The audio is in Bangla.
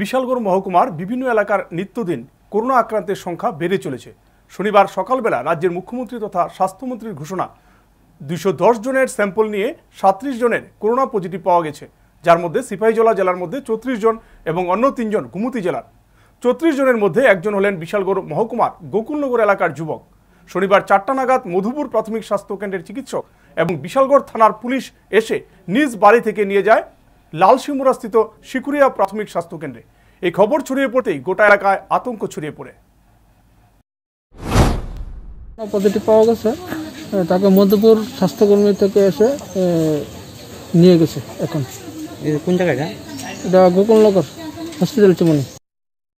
বিশালগড় মহকুমার বিভিন্ন এলাকার নিত্যদিন করোনা আক্রান্তের সংখ্যা বেড়ে চলেছে শনিবার সকালবেলা রাজ্যের মুখ্যমন্ত্রী তথা স্বাস্থ্যমন্ত্রীর ঘোষণা দুশো জনের স্যাম্পল নিয়ে সাত্রিশ জনের করোনা পজিটিভ পাওয়া গেছে যার মধ্যে সিপাহীজলা জেলার মধ্যে চৌত্রিশ জন এবং অন্য তিনজন গুমতি জেলার চৌত্রিশ জনের মধ্যে একজন হলেন বিশালগড় মহকুমার গোকুলনগর এলাকার যুবক শনিবার চারটা নাগাদ মধুপুর প্রাথমিক স্বাস্থ্যকেন্দ্রের চিকিৎসক এবং বিশালগড় থানার পুলিশ এসে নিজ বাড়ি থেকে নিয়ে যায় লালসিমুরাস্থিত শিকুরিয়া প্রাথমিক স্বাস্থ্যকেন্দ্রে এই খবর ছড়িয়ে পড়তেই গোটা এলাকায় আতঙ্ক ছড়িয়ে পড়ে পজিটিভ পাওয়া গেছে তাকে মধ্যপুর স্বাস্থ্যকর্মী থেকে এসে নিয়ে গেছে এখন কোন জায়গায় এটা গোকুলনগর হসপিটাল চুমনি